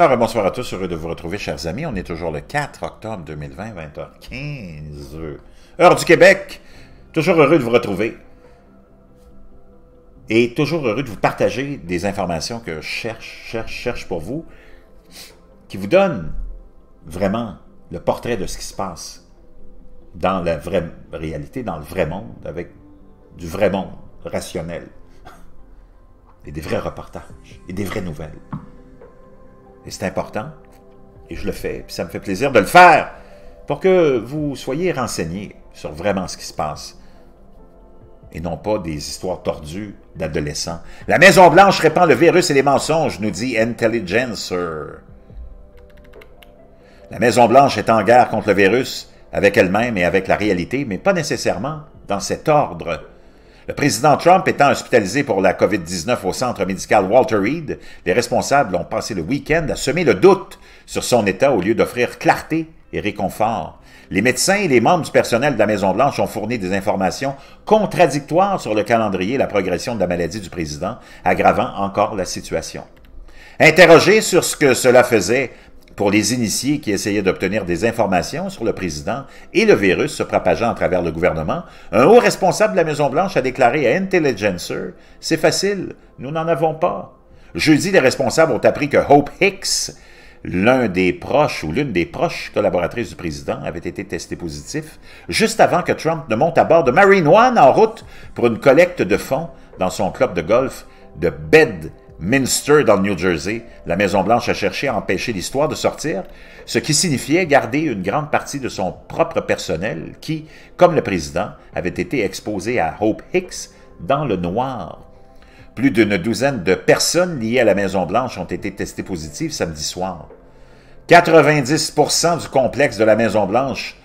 Alors, bonsoir à tous. Heureux de vous retrouver, chers amis. On est toujours le 4 octobre 2020, 20h15. Heure du Québec. Toujours heureux de vous retrouver. Et toujours heureux de vous partager des informations que je cherche, cherche, cherche pour vous, qui vous donnent vraiment le portrait de ce qui se passe dans la vraie réalité, dans le vrai monde, avec du vrai monde rationnel et des vrais reportages et des vraies nouvelles. Et c'est important. Et je le fais. Puis ça me fait plaisir de le faire pour que vous soyez renseignés sur vraiment ce qui se passe. Et non pas des histoires tordues d'adolescents. La Maison-Blanche répand le virus et les mensonges, nous dit Intelligencer. La Maison-Blanche est en guerre contre le virus, avec elle-même et avec la réalité, mais pas nécessairement dans cet ordre. Le président Trump étant hospitalisé pour la COVID-19 au centre médical Walter Reed, les responsables ont passé le week-end à semer le doute sur son état au lieu d'offrir clarté et réconfort. Les médecins et les membres du personnel de la Maison-Blanche ont fourni des informations contradictoires sur le calendrier et la progression de la maladie du président, aggravant encore la situation. Interrogé sur ce que cela faisait pour les initiés qui essayaient d'obtenir des informations sur le président et le virus se propageant à travers le gouvernement, un haut responsable de la Maison-Blanche a déclaré à Intelligencer « C'est facile, nous n'en avons pas ». Jeudi, les responsables ont appris que Hope Hicks, l'un des proches ou l'une des proches collaboratrices du président avait été testé positif juste avant que Trump ne monte à bord de Marine One en route pour une collecte de fonds dans son club de golf de Bed Minster dans le New Jersey, la Maison-Blanche a cherché à empêcher l'histoire de sortir, ce qui signifiait garder une grande partie de son propre personnel qui, comme le président, avait été exposé à Hope Hicks dans le noir. Plus d'une douzaine de personnes liées à la Maison-Blanche ont été testées positives samedi soir. 90 du complexe de la Maison-Blanche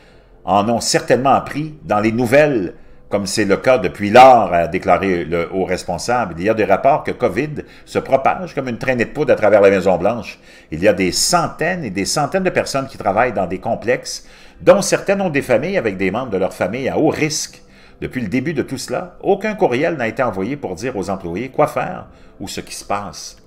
en ont certainement appris dans les nouvelles comme c'est le cas depuis lors, a déclaré le haut responsable. Il y a des rapports que COVID se propage comme une traînée de poudre à travers la Maison-Blanche. Il y a des centaines et des centaines de personnes qui travaillent dans des complexes, dont certaines ont des familles avec des membres de leur famille à haut risque. Depuis le début de tout cela, aucun courriel n'a été envoyé pour dire aux employés quoi faire ou ce qui se passe.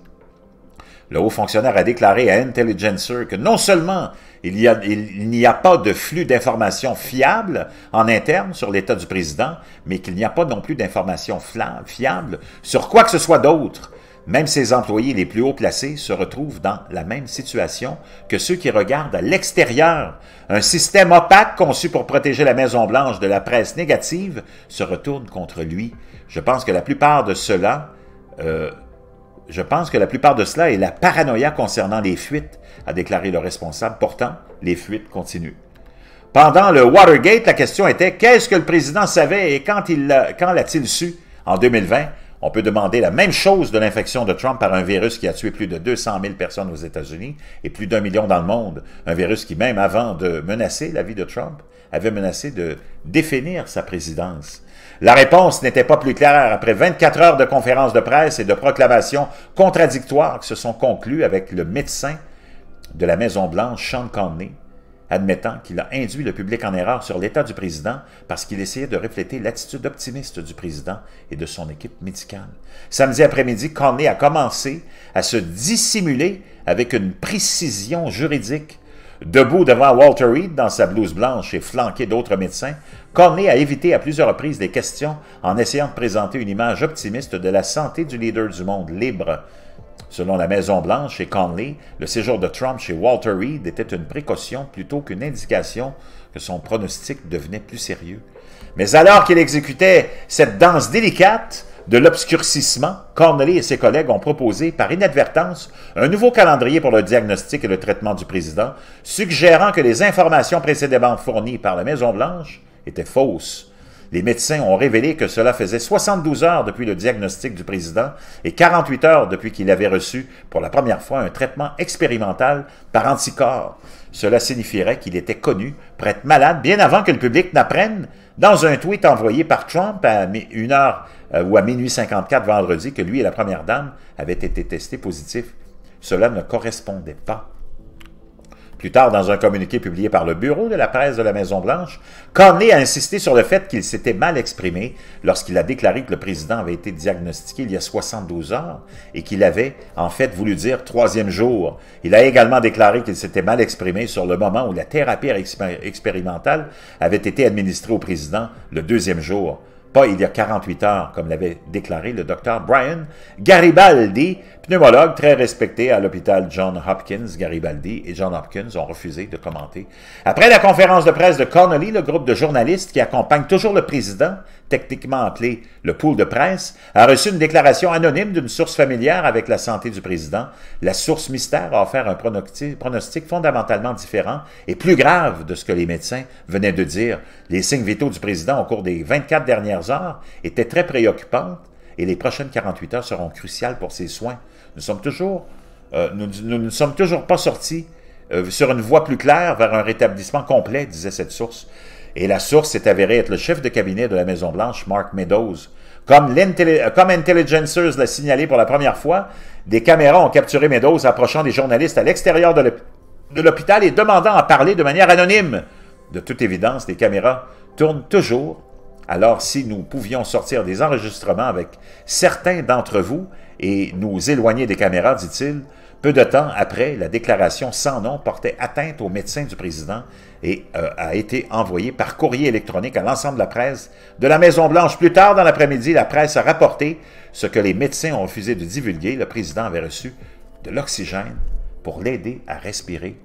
Le haut fonctionnaire a déclaré à Intelligencer que non seulement il n'y a, pas de flux d'informations fiables en interne sur l'état du président, mais qu'il n'y a pas non plus d'informations fiables sur quoi que ce soit d'autre. Même ses employés les plus haut placés se retrouvent dans la même situation que ceux qui regardent à l'extérieur. Un système opaque conçu pour protéger la Maison-Blanche de la presse négative se retourne contre lui. Je pense que la plupart de ceux-là je pense que la plupart de cela est la paranoïa concernant les fuites, a déclaré le responsable. Pourtant, les fuites continuent. Pendant le Watergate, la question était qu'est-ce que le président savait et quand l'a-t-il su En 2020, on peut demander la même chose de l'infection de Trump par un virus qui a tué plus de 200 000 personnes aux États-Unis et plus d'un million dans le monde. Un virus qui, même avant de menacer la vie de Trump, avait menacé de définir sa présidence. La réponse n'était pas plus claire après 24 heures de conférences de presse et de proclamations contradictoires qui se sont conclues avec le médecin de la Maison-Blanche, Sean Conney admettant qu'il a induit le public en erreur sur l'état du président parce qu'il essayait de refléter l'attitude optimiste du président et de son équipe médicale. Samedi après-midi, Corney a commencé à se dissimuler avec une précision juridique. Debout devant Walter Reed dans sa blouse blanche et flanqué d'autres médecins, Conley a évité à plusieurs reprises des questions en essayant de présenter une image optimiste de la santé du leader du monde libre Selon la Maison-Blanche et Conley, le séjour de Trump chez Walter Reed était une précaution plutôt qu'une indication que son pronostic devenait plus sérieux. Mais alors qu'il exécutait cette danse délicate de l'obscurcissement, Connolly et ses collègues ont proposé, par inadvertance, un nouveau calendrier pour le diagnostic et le traitement du président, suggérant que les informations précédemment fournies par la Maison-Blanche étaient fausses les médecins ont révélé que cela faisait 72 heures depuis le diagnostic du président et 48 heures depuis qu'il avait reçu pour la première fois un traitement expérimental par anticorps. Cela signifierait qu'il était connu pour malade bien avant que le public n'apprenne dans un tweet envoyé par Trump à 1 heure euh, ou à minuit 54 vendredi que lui et la première dame avaient été testés positifs. Cela ne correspondait pas plus tard, dans un communiqué publié par le Bureau de la presse de la Maison-Blanche, Corney a insisté sur le fait qu'il s'était mal exprimé lorsqu'il a déclaré que le président avait été diagnostiqué il y a 72 heures et qu'il avait, en fait, voulu dire troisième jour. Il a également déclaré qu'il s'était mal exprimé sur le moment où la thérapie expérimentale avait été administrée au président le deuxième jour pas il y a 48 heures, comme l'avait déclaré le docteur Brian Garibaldi, pneumologue très respecté à l'hôpital John Hopkins, Garibaldi et John Hopkins ont refusé de commenter. Après la conférence de presse de Connolly, le groupe de journalistes qui accompagne toujours le président, techniquement appelé le pool de presse, a reçu une déclaration anonyme d'une source familière avec la santé du président. La source mystère a offert un pronostic fondamentalement différent et plus grave de ce que les médecins venaient de dire. Les signes vitaux du président au cours des 24 dernières heures étaient très préoccupants et les prochaines 48 heures seront cruciales pour ses soins. Euh, nous nous, ne sommes toujours pas sortis euh, sur une voie plus claire vers un rétablissement complet, disait cette source. Et la source s'est avérée être le chef de cabinet de la Maison-Blanche, Mark Meadows. Comme, euh, comme Intelligencers l'a signalé pour la première fois, des caméras ont capturé Meadows approchant des journalistes à l'extérieur de l'hôpital et demandant à parler de manière anonyme. De toute évidence, les caméras tournent toujours alors si nous pouvions sortir des enregistrements avec certains d'entre vous et nous éloigner des caméras, dit-il, peu de temps après, la déclaration sans nom portait atteinte aux médecins du président et euh, a été envoyée par courrier électronique à l'ensemble de la presse de la Maison-Blanche. Plus tard dans l'après-midi, la presse a rapporté ce que les médecins ont refusé de divulguer. Le président avait reçu de l'oxygène pour l'aider à respirer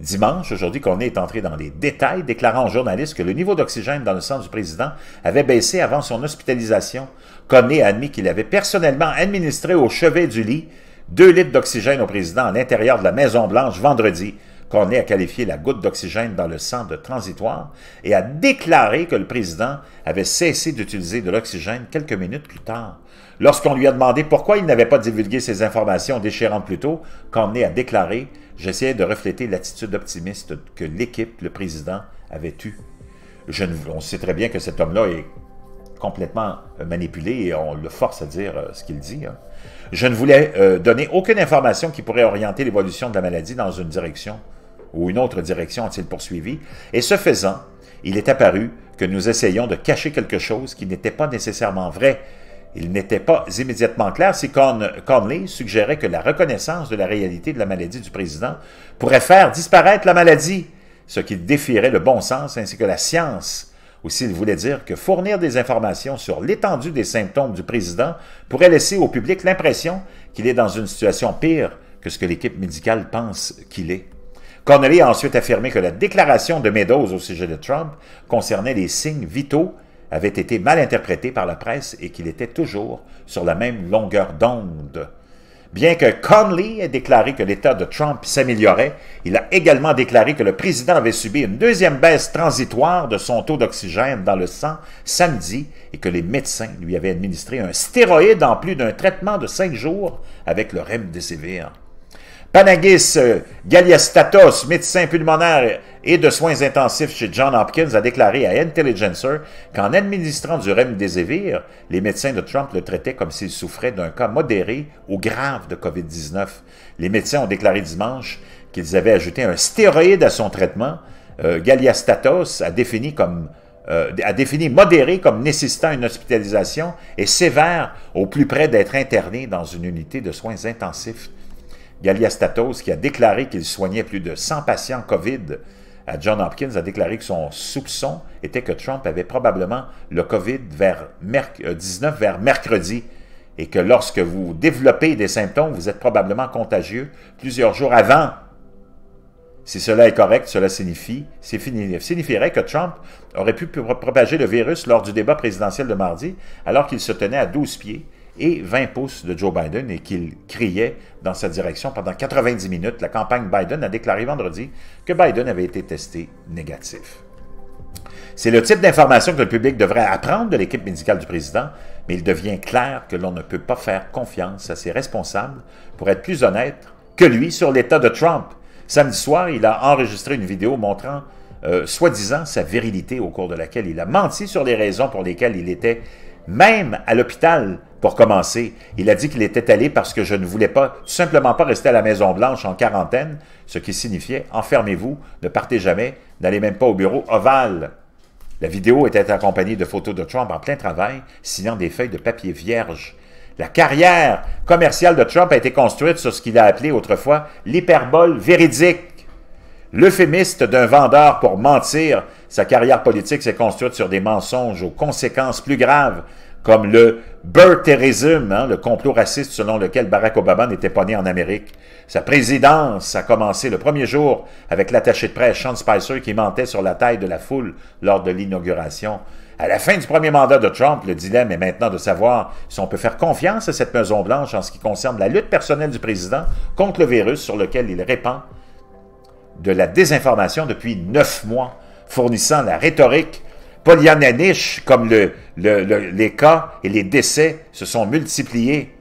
dimanche, aujourd'hui, qu'on est entré dans les détails, déclarant aux journalistes que le niveau d'oxygène dans le sang du président avait baissé avant son hospitalisation. qu'on a admis qu'il avait personnellement administré au chevet du lit 2 litres d'oxygène au président à l'intérieur de la Maison-Blanche vendredi. est a qualifié la goutte d'oxygène dans le sang de transitoire et a déclaré que le président avait cessé d'utiliser de l'oxygène quelques minutes plus tard. Lorsqu'on lui a demandé pourquoi il n'avait pas divulgué ces informations déchirantes plus tôt, Cornet a déclaré J'essayais de refléter l'attitude optimiste que l'équipe, le président, avait eue. Je on sait très bien que cet homme-là est complètement manipulé et on le force à dire euh, ce qu'il dit. Hein. Je ne voulais euh, donner aucune information qui pourrait orienter l'évolution de la maladie dans une direction ou une autre direction, a-t-il poursuivi. Et ce faisant, il est apparu que nous essayions de cacher quelque chose qui n'était pas nécessairement vrai il n'était pas immédiatement clair si Connolly suggérait que la reconnaissance de la réalité de la maladie du président pourrait faire disparaître la maladie, ce qui défierait le bon sens ainsi que la science, ou s'il voulait dire que fournir des informations sur l'étendue des symptômes du président pourrait laisser au public l'impression qu'il est dans une situation pire que ce que l'équipe médicale pense qu'il est. Connolly a ensuite affirmé que la déclaration de Meadows au sujet de Trump concernait les signes vitaux avait été mal interprété par la presse et qu'il était toujours sur la même longueur d'onde. Bien que Conley ait déclaré que l'état de Trump s'améliorait, il a également déclaré que le président avait subi une deuxième baisse transitoire de son taux d'oxygène dans le sang samedi et que les médecins lui avaient administré un stéroïde en plus d'un traitement de cinq jours avec le remdesivir. Panagis euh, Galiastatos, médecin pulmonaire et de soins intensifs chez John Hopkins, a déclaré à Intelligencer qu'en administrant du remdesivir, les médecins de Trump le traitaient comme s'il souffrait d'un cas modéré ou grave de COVID-19. Les médecins ont déclaré dimanche qu'ils avaient ajouté un stéroïde à son traitement. Euh, Galiastatos a défini comme euh, a défini modéré comme nécessitant une hospitalisation et sévère au plus près d'être interné dans une unité de soins intensifs. Galiastatos, qui a déclaré qu'il soignait plus de 100 patients COVID. Euh, John Hopkins a déclaré que son soupçon était que Trump avait probablement le COVID vers 19 euh, vers mercredi et que lorsque vous développez des symptômes, vous êtes probablement contagieux plusieurs jours avant. Si cela est correct, cela signifie, signifierait que Trump aurait pu propager le virus lors du débat présidentiel de mardi alors qu'il se tenait à 12 pieds et 20 pouces de Joe Biden et qu'il criait dans sa direction pendant 90 minutes. La campagne Biden a déclaré vendredi que Biden avait été testé négatif. C'est le type d'information que le public devrait apprendre de l'équipe médicale du président, mais il devient clair que l'on ne peut pas faire confiance à ses responsables pour être plus honnête que lui sur l'état de Trump. Samedi soir, il a enregistré une vidéo montrant euh, soi-disant sa virilité au cours de laquelle il a menti sur les raisons pour lesquelles il était même à l'hôpital, pour commencer. Il a dit qu'il était allé parce que je ne voulais pas, simplement pas rester à la Maison-Blanche en quarantaine, ce qui signifiait enfermez-vous, ne partez jamais, n'allez même pas au bureau ovale. La vidéo était accompagnée de photos de Trump en plein travail, signant des feuilles de papier vierge. La carrière commerciale de Trump a été construite sur ce qu'il a appelé autrefois l'hyperbole véridique. L'euphémiste d'un vendeur pour mentir, sa carrière politique s'est construite sur des mensonges aux conséquences plus graves, comme le birtherism, hein, le complot raciste selon lequel Barack Obama n'était pas né en Amérique. Sa présidence a commencé le premier jour avec l'attaché de presse Sean Spicer qui mentait sur la taille de la foule lors de l'inauguration. À la fin du premier mandat de Trump, le dilemme est maintenant de savoir si on peut faire confiance à cette Maison-Blanche en ce qui concerne la lutte personnelle du président contre le virus sur lequel il répand de la désinformation depuis neuf mois, fournissant la rhétorique polyananiche comme les cas et les décès se sont multipliés.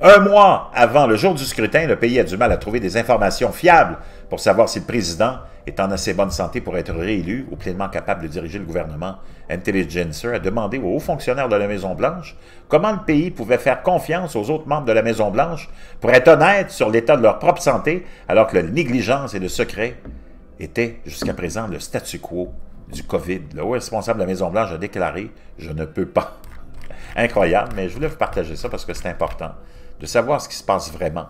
Un mois avant le jour du scrutin, le pays a du mal à trouver des informations fiables pour savoir si le président étant en assez bonne santé pour être réélu ou pleinement capable de diriger le gouvernement, Intelligencer a demandé aux hauts fonctionnaires de la Maison-Blanche comment le pays pouvait faire confiance aux autres membres de la Maison-Blanche pour être honnête sur l'état de leur propre santé, alors que la négligence et le secret étaient jusqu'à présent le statu quo du COVID. Le haut responsable de la Maison-Blanche a déclaré « Je ne peux pas ». Incroyable, mais je voulais vous partager ça parce que c'est important de savoir ce qui se passe vraiment